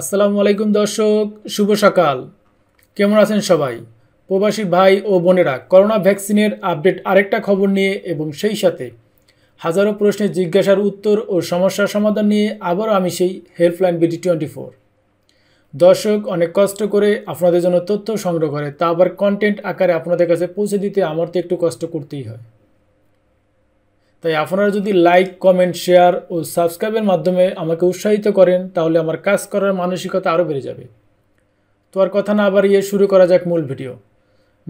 আসসালামু আলাইকুম দর্শক শুভ সকাল কেমন আছেন সবাই প্রবাসী ভাই ও বোনেরা করোনা ভ্যাকসিনের আপডেট আরেকটা খবর নিয়ে এবং সেই সাথে হাজারো প্রশ্নের জিজ্ঞাসার উত্তর ও সমস্যার সমাধান নিয়ে আবারও আমি সেই হেল্পলাইন বিডি টোয়েন্টি ফোর দর্শক অনেক কষ্ট করে আপনাদের জন্য তথ্য সংগ্রহ করে তা আবার কন্টেন্ট আকারে আপনাদের কাছে পৌঁছে দিতে আমার তো একটু কষ্ট করতেই হয় তাই আপনারা যদি লাইক কমেন্ট শেয়ার ও সাবস্ক্রাইবের মাধ্যমে আমাকে উৎসাহিত করেন তাহলে আমার কাজ করার মানসিকতা আরও বেড়ে যাবে তো আর কথা না বাড়িয়ে শুরু করা যাক মূল ভিডিও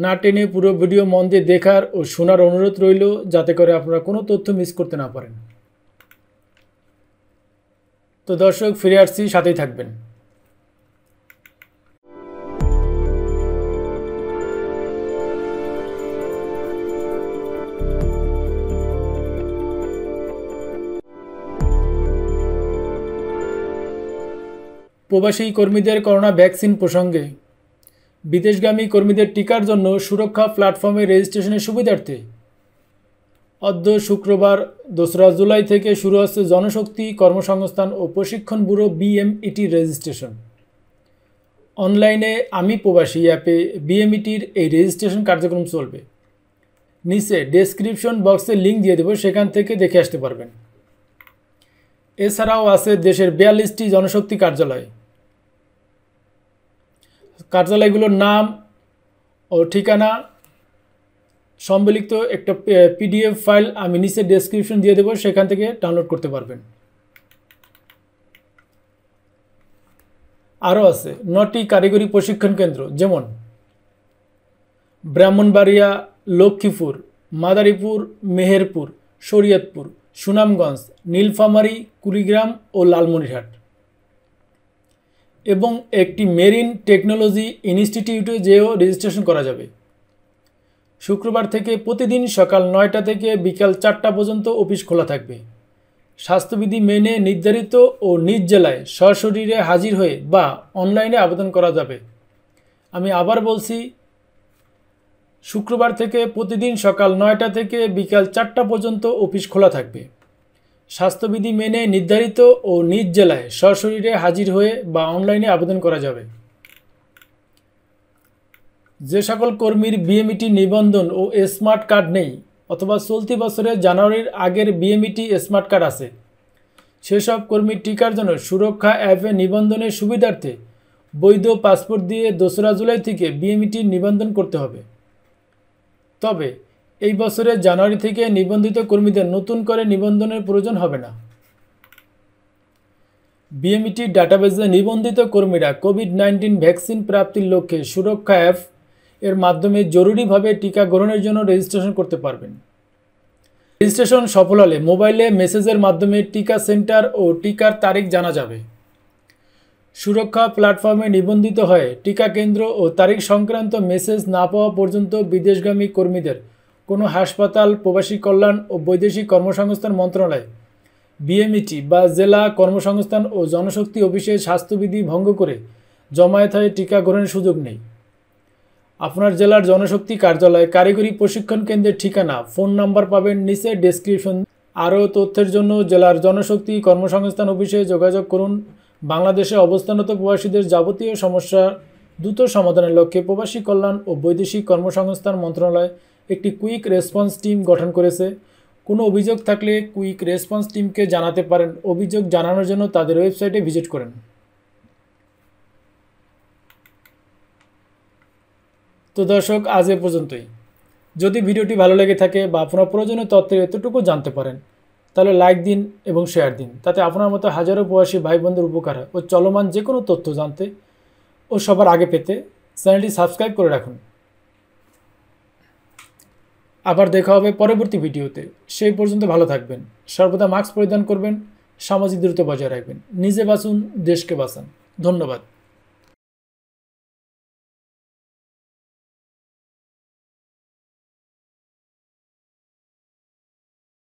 না টেনে পুরো ভিডিও মন দিয়ে দেখার ও শোনার অনুরোধ রইল যাতে করে আপনারা কোনো তথ্য মিস করতে না পারেন তো দর্শক ফিরে আসছি সাথেই থাকবেন প্রবাসী কর্মীদের করোনা ভ্যাকসিন প্রসঙ্গে বিদেশগামী কর্মীদের টিকার জন্য সুরক্ষা প্ল্যাটফর্মে রেজিস্ট্রেশনের সুবিধার্থে অদ্য শুক্রবার দোসরা জুলাই থেকে শুরু হচ্ছে জনশক্তি কর্মসংস্থান ও প্রশিক্ষণ ব্যুরো বিএমইটি রেজিস্ট্রেশন অনলাইনে আমি প্রবাসী অ্যাপে বিএমইটির এই রেজিস্ট্রেশন কার্যক্রম চলবে নিচে ডেসক্রিপশন বক্সে লিঙ্ক দিয়ে দেবো সেখান থেকে দেখে আসতে পারবেন এছাড়াও আছে দেশের বিয়াল্লিশটি জনশক্তি কার্যালয় কার্যালয়গুলোর নাম ও ঠিকানা সম্বলিত একটা পিডিএফ ফাইল আমি নিচে ডেসক্রিপশন দিয়ে দেবো সেখান থেকে ডাউনলোড করতে পারবেন আরও আছে নটি কারিগরি প্রশিক্ষণ কেন্দ্র যেমন ব্রাহ্মণবাড়িয়া লক্ষ্মীপুর মাদারীপুর মেহেরপুর শরীয়তপুর সুনামগঞ্জ নীলফামারী কুড়িগ্রাম ও লালমনিরহাট এবং একটি মেরিন টেকনোলজি ইনস্টিটিউটে যেও রেজিস্ট্রেশন করা যাবে শুক্রবার থেকে প্রতিদিন সকাল নয়টা থেকে বিকাল চারটা পর্যন্ত অফিস খোলা থাকবে স্বাস্থ্যবিধি মেনে নির্ধারিত ও নিজ জেলায় সশরীরে হাজির হয়ে বা অনলাইনে আবেদন করা যাবে আমি আবার বলছি শুক্রবার থেকে প্রতিদিন সকাল নয়টা থেকে বিকাল চারটা পর্যন্ত অফিস খোলা থাকবে স্বাস্থ্যবিধি মেনে নির্ধারিত ও নিজ জেলায় সশরীরে হাজির হয়ে বা অনলাইনে আবেদন করা যাবে যে সকল কর্মীর বিএমইটি নিবন্ধন ও স্মার্ট কার্ড নেই অথবা চলতি বছরের জানুয়ারির আগের বিএমইটি স্মার্ট কার্ড আছে সেসব কর্মীর টিকার জন্য সুরক্ষা অ্যাপে নিবন্ধনের সুবিধার্থে বৈধ পাসপোর্ট দিয়ে দোসরা জুলাই থেকে বিএমইটি নিবন্ধন করতে হবে তবে এই বছরের জানুয়ারি থেকে নিবন্ধিত কর্মীদের নতুন করে নিবন্ধনের প্রয়োজন হবে না বিএমইটি e ডাটাবেজে নিবন্ধিত কর্মীরা কোভিড নাইন্টিন ভ্যাকসিন প্রাপ্তির লক্ষ্যে সুরক্ষা অ্যাপ এর মাধ্যমে জরুরিভাবে টিকা গ্রহণের জন্য রেজিস্ট্রেশন করতে পারবেন রেজিস্ট্রেশন সফল হলে মোবাইলে মেসেজের মাধ্যমে টিকা সেন্টার ও টিকার তারিখ জানা যাবে সুরক্ষা প্ল্যাটফর্মে নিবন্ধিত হয়ে টিকা কেন্দ্র ও তারিখ সংক্রান্ত মেসেজ না পাওয়া পর্যন্ত বিদেশগামী কর্মীদের কোনো হাসপাতাল প্রবাসী কল্যাণ ও বৈদেশিক কর্মসংস্থান মন্ত্রণালয় বিএমইটি বা জেলা কর্মসংস্থান ও জনশক্তি অফিসে স্বাস্থ্যবিধি ভঙ্গ করে জমায়েত হয়ে টিকা গ্রহণের সুযোগ নেই আপনার জেলার জনশক্তি কার্যালয়ে কারিগরি প্রশিক্ষণ কেন্দ্রের ঠিকানা ফোন নাম্বার পাবেন নিচে ডেসক্রিপশন আরও তথ্যের জন্য জেলার জনশক্তি কর্মসংস্থান অফিসে যোগাযোগ করুন বাংলাদেশে অবস্থানরত প্রবাসীদের যাবতীয় সমস্যা দ্রুত সমাধানের লক্ষ্যে প্রবাসী কল্যাণ ও বৈদেশিক কর্মসংস্থান মন্ত্রণালয় একটি কুইক রেসপন্স টিম গঠন করেছে কোনো অভিযোগ থাকলে কুইক রেসপন্স টিমকে জানাতে পারেন অভিযোগ জানানোর জন্য তাদের ওয়েবসাইটে ভিজিট করেন তো দর্শক আজ এ পর্যন্তই যদি ভিডিওটি ভালো লেগে থাকে বা আপনার প্রয়োজনীয় তথ্যের এতটুকু জানতে পারেন তাহলে লাইক দিন এবং শেয়ার দিন তাতে আপনার মতো হাজারো প্রবাসী ভাই বোনদের উপকার হয় ও চলমান যে কোনো তথ্য জানতে ও সবার আগে পেতে চ্যানেলটি সাবস্ক্রাইব করে রাখুন আবার দেখা হবে পরবর্তী ভিডিওতে সেই পর্যন্ত ভালো থাকবেন সর্বদা মাস্ক পরিধান করবেন সামাজিক দূরত্ব বজায় রাখবেন নিজে বাঁচুন দেশকে বাঁচান ধন্যবাদ